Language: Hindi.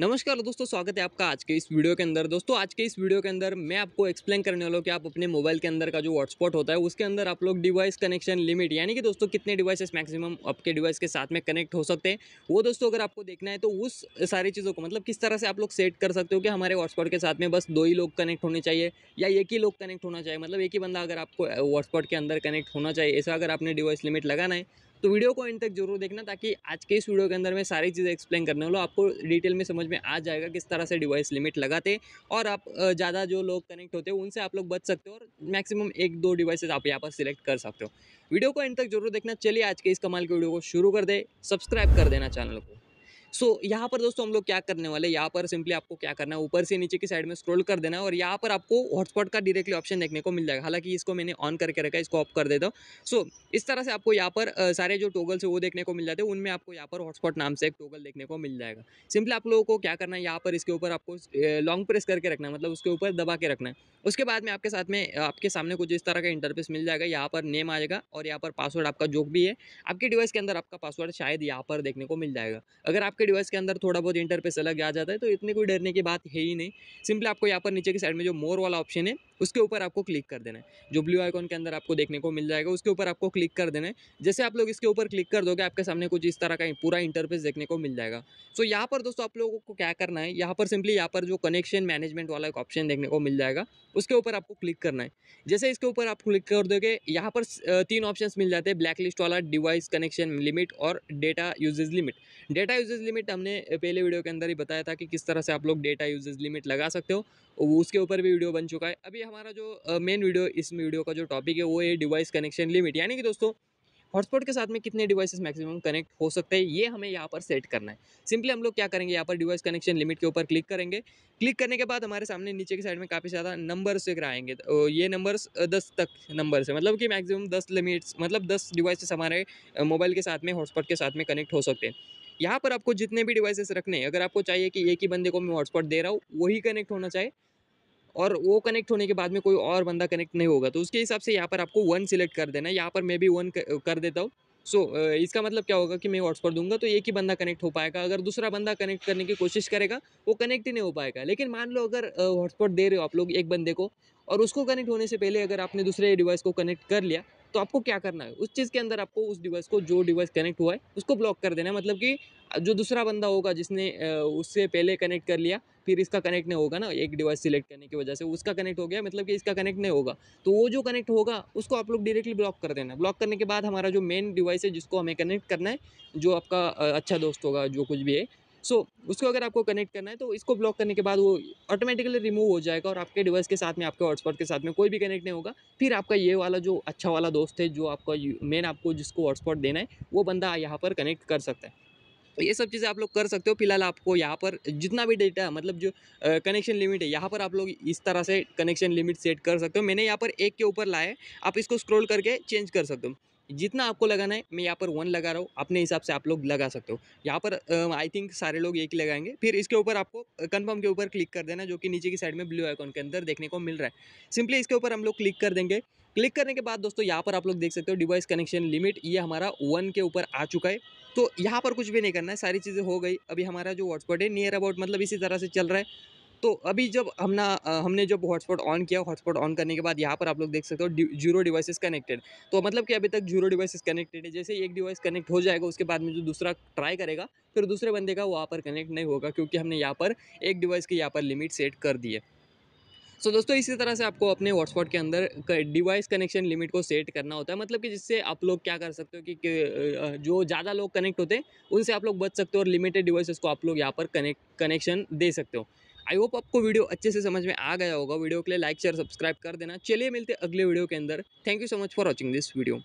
नमस्कार दोस्तों स्वागत है आपका आज के इस वीडियो के अंदर दोस्तों आज के इस वीडियो के अंदर मैं आपको एक्सप्लेन करने वाला हूँ कि आप अपने मोबाइल के अंदर का जो हॉटस्पॉट होता है उसके अंदर आप लोग डिवाइस कनेक्शन लिमिट यानी कि दोस्तों कितने डिवाइसेस मैक्सिमम आपके डिवाइस के साथ में कनेक्ट हो सकते हैं वो दोस्तों अगर आपको देखना है तो उस सारी चीज़ों को मतलब किस तरह से आप लोग सेट कर सकते हो कि हमारे हॉटस्पॉट के साथ में बस दो ही लोग कनेक्ट होने चाहिए या एक ही लोग कनेक्ट होना चाहिए मतलब एक ही बंदा अगर आपको हॉटस्पॉट के अंदर कनेक्ट होना चाहिए ऐसा अगर आपने डिवाइस लिमिट लगाना है तो वीडियो को इन तक जरूर देखना ताकि आज के इस वीडियो के अंदर मैं सारी चीज़ें एक्सप्लेन करने वाला आपको डिटेल में समझ में आ जाएगा किस तरह से डिवाइस लिमिट लगाते और आप ज़्यादा जो लोग कनेक्ट होते हैं उनसे आप लोग बच सकते हो और मैक्सिमम एक दो डिवाइसेज आप यहाँ पर सिलेक्ट कर सकते हो वीडियो को इन तक जरूर देखना चलिए आज के इस कमाल के वीडियो को शुरू कर दे सब्सक्राइब कर देना चैनल को सो so, यहाँ पर दोस्तों हम लोग क्या करने वाले यहाँ पर सिंपली आपको क्या करना है ऊपर से नीचे की साइड में स्क्रॉल कर देना है और यहाँ पर आपको हॉटस्पॉट का डायरेक्टली ऑप्शन देखने को मिल जाएगा हालांकि इसको मैंने ऑन करके रखा है इसको ऑफ कर देता हूँ सो so, इस तरह से आपको यहाँ पर सारे जो टोगल से वो देखने को मिल जाते हैं उनमें आपको यहाँ पर हॉटस्पॉट नाम से एक टोगल देखने को मिल जाएगा सिंपली आप लोगों को क्या करना है यहाँ पर इसके ऊपर आपको लॉन्ग प्रेस करके रखना है मतलब उसके ऊपर दबा के रखना है उसके बाद में आपके साथ में आपके सामने कुछ इस तरह का इंटरफेस मिल जाएगा यहाँ पर नेम आ जाएगा और यहाँ पर पासवर्ड आपका जो भी है आपके डिवाइस के अंदर आपका पासवर्ड शायद यहाँ पर देखने को मिल जाएगा अगर आपके आपके डिवाइस के अंदर थोड़ा बहुत इंटरफेस अलग आ जाता है तो इतनी कोई डरने की बात है ही नहीं सिंपली आपको यहाँ पर नीचे की साइड में जो मोर वाला ऑप्शन है उसके ऊपर आपको क्लिक कर देना है जो ब्लू आइकॉन के अंदर आपको देखने को मिल जाएगा उसके ऊपर आपको क्लिक कर देना है जैसे आप लोग इसके ऊपर क्लिक कर दोगे आपके सामने कुछ इस तरह का पूरा इंटरफेस देखने को मिल जाएगा सो so, यहाँ पर दोस्तों आप लोगों को क्या करना है यहाँ पर सिंपली यहाँ पर जो कनेक्शन मैनेजमेंट वाला एक ऑप्शन देखने को मिल जाएगा उसके ऊपर आपको क्लिक करना है जैसे इसके ऊपर आप क्लिक कर दोगे यहाँ पर तीन ऑप्शन मिल जाते हैं ब्लैक लिस्ट वाला डिवाइस कनेक्शन लिमिट और data usage limit data usage limit हमने पहले वीडियो के अंदर ही बताया था कि किस तरह से आप लोग डेटा यूजेज लिमिट लगा सकते हो उसके ऊपर भी वीडियो बन चुका है अभी हमारा जो मेन वीडियो इस वीडियो का जो टॉपिक है वो है डिवाइस कनेक्शन लिमिट यानी कि दोस्तों हॉटस्पॉट के साथ में कितने डिवाइसेस मैक्सिमम कनेक्ट हो सकते हैं ये हमें यहाँ पर सेट करना है सिंपली हम लोग क्या करेंगे यहाँ पर डिवाइस कनेक्शन लिमिट के ऊपर क्लिक करेंगे क्लिक करने के बाद हमारे सामने नीचे के साइड में काफ़ी ज़्यादा नंबर्स वगैरह आएंगे तो ये नंबर्स दस तक नंबर्स है मतलब कि मैक्सिमम दस लिमिट्स मतलब दस डिवाइसेस हमारे मोबाइल के साथ में हॉटस्पॉट के साथ में कनेक्ट हो सकते हैं यहाँ पर आपको जितने भी डिवाइसेस रखने हैं अगर आपको चाहिए कि एक ही बंदे को मैं हॉटस्पॉट दे रहा हूँ वही कनेक्ट होना चाहिए और वो कनेक्ट होने के बाद में कोई और बंदा कनेक्ट नहीं होगा तो उसके हिसाब से यहाँ पर आपको वन सिलेक्ट कर देना है यहाँ पर मैं भी वन कर देता हूँ सो so, इसका मतलब क्या होगा कि मैं हॉटस्पॉट दूंगा तो एक ही बंदा कनेक्ट हो पाएगा अगर दूसरा बंदा कनेक्ट करने की कोशिश करेगा वो कनेक्ट ही नहीं हो पाएगा लेकिन मान लो अगर हॉटस्पॉट दे रहे हो आप लोग एक बंदे को और उसको कनेक्ट होने से पहले अगर आपने दूसरे डिवाइस को कनेक्ट कर लिया तो आपको क्या करना है उस चीज़ के अंदर आपको उस डिवाइस को जो डिवाइस कनेक्ट हुआ है उसको ब्लॉक कर देना है मतलब कि जो दूसरा बंदा होगा जिसने उससे पहले कनेक्ट कर लिया फिर इसका कनेक्ट नहीं होगा ना एक डिवाइस सिलेक्ट करने की वजह से उसका कनेक्ट हो गया मतलब कि इसका कनेक्ट नहीं होगा तो वो जो कनेक्ट होगा उसको आप लोग डायरेक्टली ब्लॉक कर देना ब्लॉक करने के बाद हमारा जो मेन डिवाइस है जिसको हमें कनेक्ट करना है जो आपका अच्छा दोस्त होगा जो कुछ भी है सो so, उसको अगर आपको कनेक्ट करना है तो इसको ब्लॉक करने के बाद वो ऑटोमेटिकली रिमूव हो जाएगा और आपके डिवाइस के साथ में आपके हॉटस्पॉट के साथ में कोई भी कनेक्ट नहीं होगा फिर आपका ये वाला जो अच्छा वाला दोस्त है जो आपका मेन आपको जिसको हॉटस्पॉट देना है वो बंदा यहाँ पर कनेक्ट कर सकता है तो ये सब चीज़ें आप लोग कर सकते हो फिलहाल आपको यहाँ पर जितना भी डेटा मतलब जो कनेक्शन लिमिट है यहाँ पर आप लोग इस तरह से कनेक्शन लिमिट सेट कर सकते हो मैंने यहाँ पर एक के ऊपर लाया है आप इसको स्क्रॉल करके चेंज कर सकते हो जितना आपको लगाना है मैं यहाँ पर वन लगा रहा हूँ अपने हिसाब से आप लोग लगा सकते हो यहाँ पर आई थिंक सारे लोग एक ही लगाएंगे फिर इसके ऊपर आपको कंफर्म के ऊपर क्लिक कर देना जो कि नीचे की साइड में ब्लू आइकॉन के अंदर देखने को मिल रहा है सिंपली इसके ऊपर हम लोग क्लिक कर देंगे क्लिक करने के बाद दोस्तों यहाँ पर आप लोग देख सकते हो डिवाइस कनेक्शन लिमिट ये हमारा वन के ऊपर आ चुका है तो यहाँ पर कुछ भी नहीं करना है सारी चीज़ें हो गई अभी हमारा जो हॉटस्पॉट है नियर अबाउट मतलब इसी तरह से चल रहा है तो अभी जब हमने हमने जब हॉटस्पॉट ऑन किया हॉटस्पॉट ऑन करने के बाद यहाँ पर आप लोग देख सकते हो जीरो डिवाइसेस कनेक्टेड तो मतलब कि अभी तक जीरो डिवाइसेस कनेक्टेड है जैसे एक डिवाइस कनेक्ट हो जाएगा उसके बाद में जो दूसरा ट्राई करेगा फिर दूसरे बंदे का वहाँ पर कनेक्ट नहीं होगा क्योंकि हमने यहाँ पर एक डिवाइस की यहाँ पर लिमिट सेट कर दी है सो so, दोस्तों इसी तरह से आपको अपने हॉटस्पॉट के अंदर डिवाइस कनेक्शन लिमिट को सेट करना होता है मतलब कि जिससे आप लोग क्या कर सकते हो कि, कि जो ज़्यादा लोग कनेक्ट होते हैं उनसे आप लोग बच सकते हो और लिमिटेड डिवाइसेस को आप लोग यहाँ पर कनेक्ट कनेक्शन दे सकते हो आई होप आपको वीडियो अच्छे से समझ में आ गया होगा वीडियो के लिए लाइक शेयर सब्सक्राइब कर देना चलिए मिलते अगले वीडियो के अंदर thank you so much for watching this video